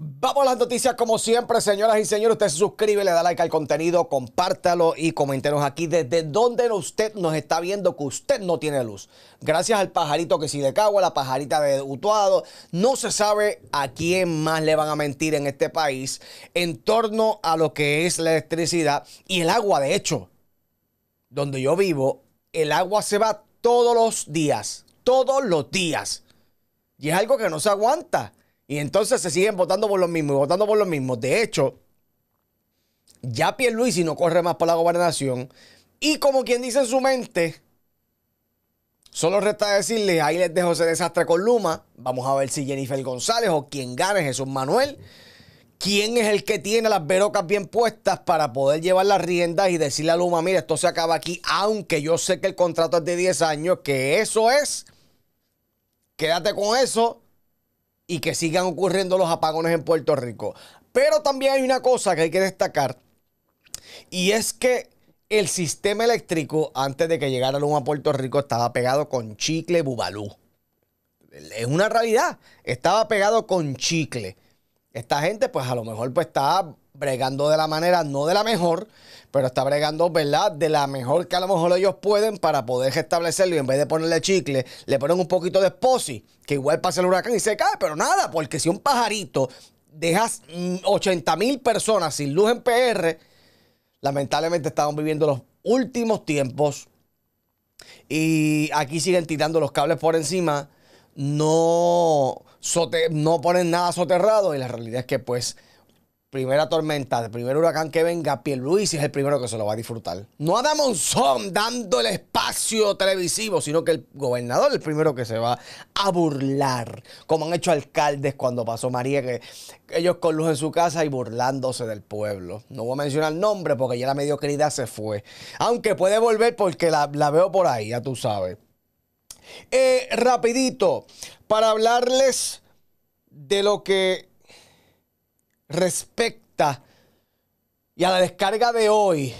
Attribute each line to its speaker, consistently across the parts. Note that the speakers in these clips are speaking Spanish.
Speaker 1: Vamos a las noticias como siempre, señoras y señores. Usted se suscribe, le da like al contenido, compártalo y coméntenos aquí desde dónde usted nos está viendo que usted no tiene luz. Gracias al pajarito que si de cagua, la pajarita de Utuado. No se sabe a quién más le van a mentir en este país en torno a lo que es la electricidad y el agua, de hecho. Donde yo vivo, el agua se va todos los días, todos los días. Y es algo que no se aguanta. Y entonces se siguen votando por los mismos y votando por los mismos. De hecho, ya Pierluisi no corre más por la gobernación. Y como quien dice en su mente, solo resta decirle, ahí les dejo ese desastre con Luma. Vamos a ver si Jennifer González o quien gane Jesús Manuel. ¿Quién es el que tiene las verocas bien puestas para poder llevar las riendas y decirle a Luma, mira, esto se acaba aquí, aunque yo sé que el contrato es de 10 años, que eso es, quédate con eso y que sigan ocurriendo los apagones en Puerto Rico. Pero también hay una cosa que hay que destacar y es que el sistema eléctrico antes de que llegara a Puerto Rico estaba pegado con chicle bubalú. Es una realidad, estaba pegado con chicle. Esta gente pues a lo mejor pues está bregando de la manera, no de la mejor, pero está bregando, ¿verdad? De la mejor que a lo mejor ellos pueden para poder restablecerlo y en vez de ponerle chicle, le ponen un poquito de posi, que igual pasa el huracán y se cae, pero nada, porque si un pajarito dejas 80 mm, mil personas sin luz en PR, lamentablemente estamos viviendo los últimos tiempos y aquí siguen tirando los cables por encima, no, no ponen nada soterrado y la realidad es que pues primera tormenta, el primer huracán que venga, Luis es el primero que se lo va a disfrutar. No a Damonzón dando el espacio televisivo, sino que el gobernador es el primero que se va a burlar, como han hecho alcaldes cuando pasó María, que ellos con luz en su casa y burlándose del pueblo. No voy a mencionar nombre porque ya la mediocridad se fue, aunque puede volver porque la, veo por ahí, ya tú sabes. Eh, rapidito, para hablarles de lo que respecta y a la descarga de hoy,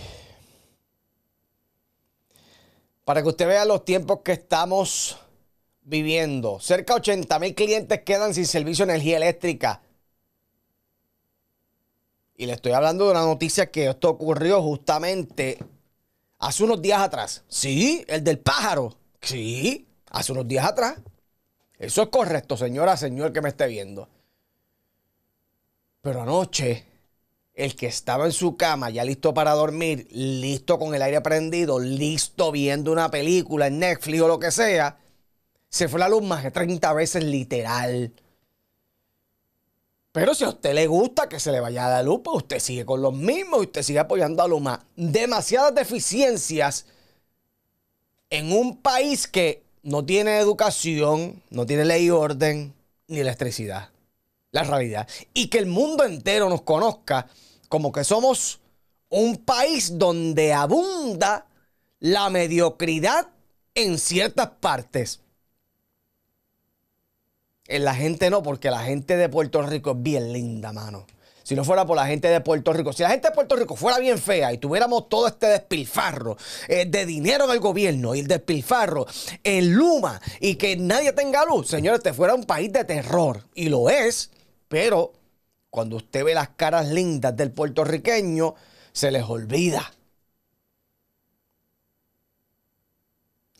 Speaker 1: para que usted vea los tiempos que estamos viviendo, cerca de 80 mil clientes quedan sin servicio de energía eléctrica. Y le estoy hablando de una noticia que esto ocurrió justamente hace unos días atrás. Sí, el del pájaro. Sí, hace unos días atrás. Eso es correcto, señora, señor que me esté viendo. Pero anoche, el que estaba en su cama, ya listo para dormir, listo con el aire prendido, listo viendo una película en Netflix o lo que sea, se fue la luz más de 30 veces literal. Pero si a usted le gusta que se le vaya la luz, pues usted sigue con los mismos y usted sigue apoyando a Luma. Demasiadas deficiencias en un país que no tiene educación, no tiene ley y orden, ni electricidad la realidad. Y que el mundo entero nos conozca como que somos un país donde abunda la mediocridad en ciertas partes. En la gente no, porque la gente de Puerto Rico es bien linda, mano. Si no fuera por la gente de Puerto Rico, si la gente de Puerto Rico fuera bien fea y tuviéramos todo este despilfarro eh, de dinero en el gobierno y el despilfarro en Luma y que nadie tenga luz, señores, te fuera un país de terror. Y lo es. Pero cuando usted ve las caras lindas del puertorriqueño, se les olvida.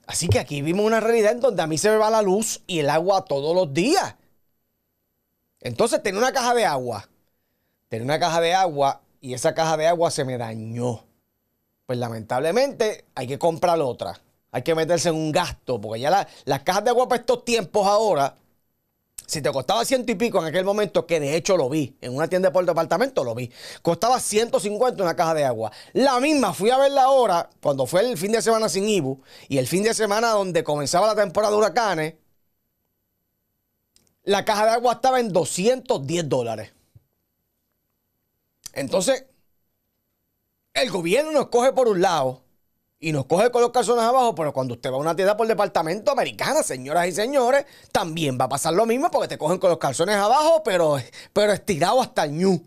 Speaker 1: Así que aquí vimos una realidad en donde a mí se me va la luz y el agua todos los días. Entonces tenía una caja de agua. Tenía una caja de agua y esa caja de agua se me dañó. Pues lamentablemente hay que comprar otra. Hay que meterse en un gasto. Porque ya las cajas de agua para estos tiempos ahora si te costaba ciento y pico en aquel momento, que de hecho lo vi, en una tienda por departamento lo vi, costaba 150 una caja de agua. La misma fui a verla ahora, cuando fue el fin de semana sin Ibu, y el fin de semana donde comenzaba la temporada de huracanes, la caja de agua estaba en 210 dólares. Entonces, el gobierno nos coge por un lado y nos coge con los calzones abajo, pero cuando usted va a una tienda por departamento americana, señoras y señores, también va a pasar lo mismo porque te cogen con los calzones abajo, pero, pero estirado hasta el ñu.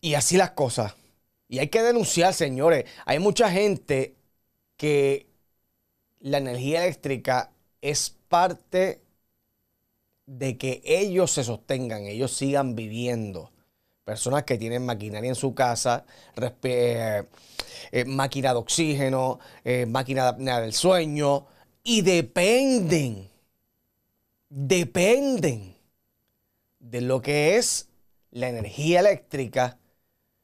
Speaker 1: Y así las cosas. Y hay que denunciar, señores. Hay mucha gente que la energía eléctrica es parte de que ellos se sostengan, ellos sigan viviendo personas que tienen maquinaria en su casa, eh, eh, máquina de oxígeno, eh, máquina de del sueño, y dependen, dependen de lo que es la energía eléctrica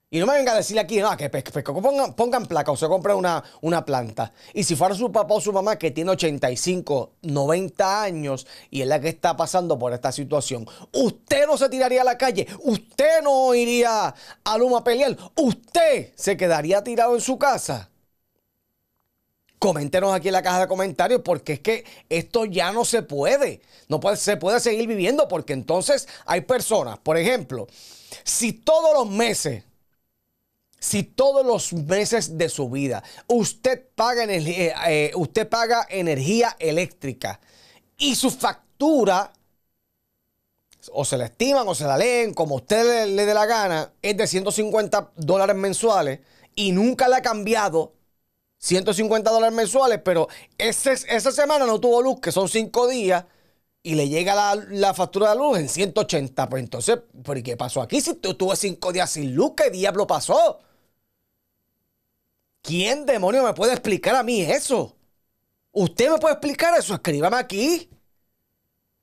Speaker 1: y no me venga a decir aquí, no, que, pongan, placa o se compren una, una planta. Y si fuera su papá o su mamá que tiene 85, 90 años y es la que está pasando por esta situación, usted no se tiraría a la calle, usted no iría a Luma a pelear, usted se quedaría tirado en su casa. Coméntenos aquí en la caja de comentarios porque es que esto ya no se puede. No puede, se puede seguir viviendo porque entonces hay personas, por ejemplo, si todos los meses si todos los meses de su vida usted paga, energía, eh, eh, usted paga energía eléctrica y su factura o se la estiman o se la leen como usted le, dé la gana, es de 150 dólares mensuales y nunca le ha cambiado, 150 dólares mensuales, pero esa semana no tuvo luz, que son cinco días, y le llega la, factura de luz en 180. Pues entonces, ¿por qué pasó aquí? Si tú estuve cinco días sin luz, ¿qué diablo pasó? ¿Quién demonio me puede explicar a mí eso? ¿Usted me puede explicar eso? Escríbame aquí.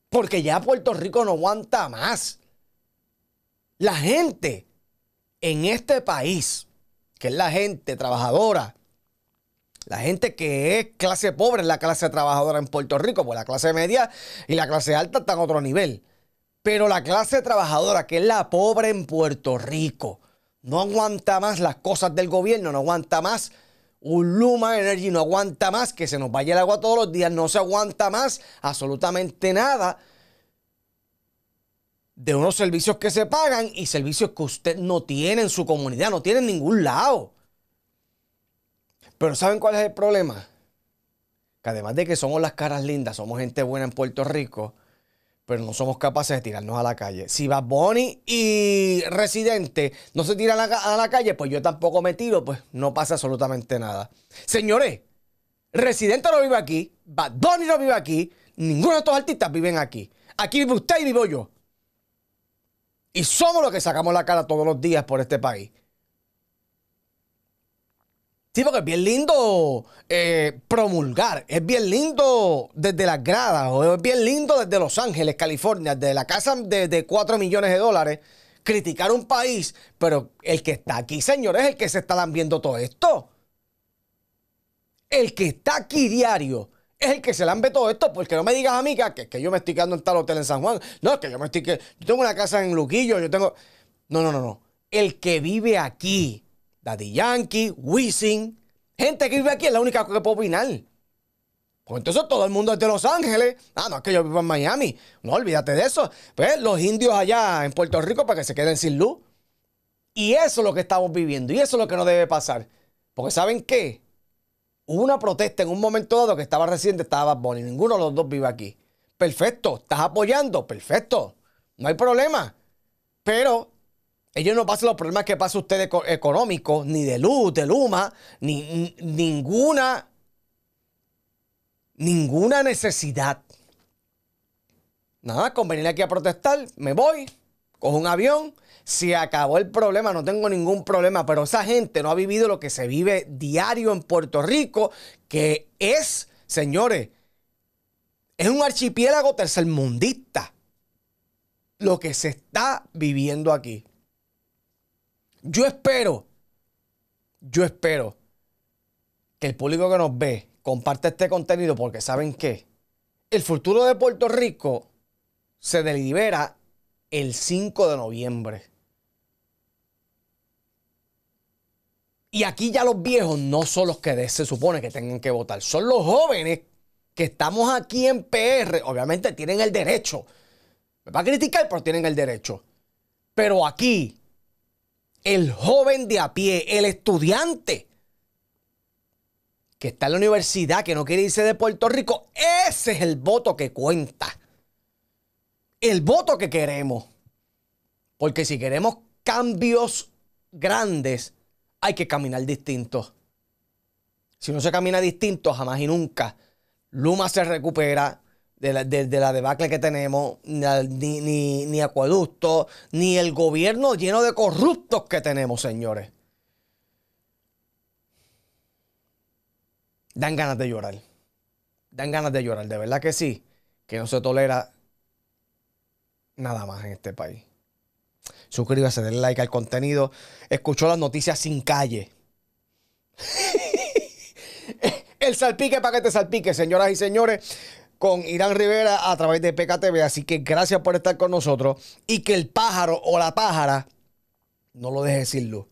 Speaker 1: Porque ya Puerto Rico no aguanta más. La gente en este país, que es la gente trabajadora, la gente que es clase pobre es la clase trabajadora en Puerto Rico, pues la clase media y la clase alta están a otro nivel. Pero la clase trabajadora, que es la pobre en Puerto Rico, no aguanta más las cosas del gobierno, no aguanta más un Luma Energy, no aguanta más que se nos vaya el agua todos los días, no se aguanta más absolutamente nada de unos servicios que se pagan y servicios que usted no tiene en su comunidad, no tiene en ningún lado. Pero ¿saben cuál es el problema? Que además de que somos las caras lindas, somos gente buena en Puerto Rico, pero no somos capaces de tirarnos a la calle. Si Bad Bunny y Residente no se tiran a la, calle, pues yo tampoco me tiro, pues no pasa absolutamente nada. Señores, Residente no vive aquí, Bad Bunny no vive aquí, ninguno de estos artistas viven aquí. Aquí vive usted y vivo yo. Y somos los que sacamos la cara todos los días por este país. Sí, porque es bien lindo eh, promulgar, es bien lindo desde las gradas, o es bien lindo desde Los Ángeles, California, desde la casa de, de 4 millones de dólares, criticar un país, pero el que está aquí, señores, es el que se está lambiendo todo esto. El que está aquí diario es el que se lambe todo esto, porque no me digas amiga, mí que, que yo me estoy quedando en tal hotel en San Juan, no, es que yo me estoy que yo tengo una casa en Luquillo, yo tengo... No, no, no, no. El que vive aquí Daddy Yankee, Wisin, gente que vive aquí es la única que puedo opinar. Pues entonces todo el mundo es de Los Ángeles. Ah, no, es que yo vivo en Miami. No, olvídate de eso. Pues los indios allá en Puerto Rico para que se queden sin luz. Y eso es lo que estamos viviendo y eso es lo que no debe pasar. Porque ¿saben qué? Hubo una protesta en un momento dado que estaba reciente, estaba Bad Ninguno de los dos vive aquí. Perfecto, estás apoyando, perfecto. No hay problema. Pero ellos no pasan los problemas que pasan ustedes económicos, ni de luz, de luma, ni ninguna, ninguna necesidad. Nada, con venir aquí a protestar, me voy, cojo un avión, se acabó el problema, no tengo ningún problema, pero esa gente no ha vivido lo que se vive diario en Puerto Rico, que es, señores, es un archipiélago tercermundista lo que se está viviendo aquí. Yo espero, yo espero que el público que nos ve comparte este contenido porque saben que el futuro de Puerto Rico se delibera el 5 de noviembre. Y aquí ya los viejos no son los que se supone que tengan que votar, son los jóvenes que estamos aquí en PR. Obviamente tienen el derecho. Me va a criticar, pero tienen el derecho. Pero aquí el joven de a pie, el estudiante que está en la universidad, que no quiere irse de Puerto Rico, ese es el voto que cuenta. El voto que queremos. Porque si queremos cambios grandes, hay que caminar distinto, Si no se camina distinto, jamás y nunca, Luma se recupera, de la, debacle que tenemos, ni, ni, ni ni el gobierno lleno de corruptos que tenemos, señores. Dan ganas de llorar. Dan ganas de llorar, de verdad que sí, que no se tolera nada más en este país. Suscríbase, denle like al contenido. Escuchó las noticias sin calle. El salpique para que te salpique, señoras y señores con Irán Rivera a través de PKTV. Así que gracias por estar con nosotros y que el pájaro o la pájara no lo deje decirlo.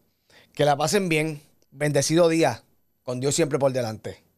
Speaker 1: Que la pasen bien. Bendecido día. Con Dios siempre por delante.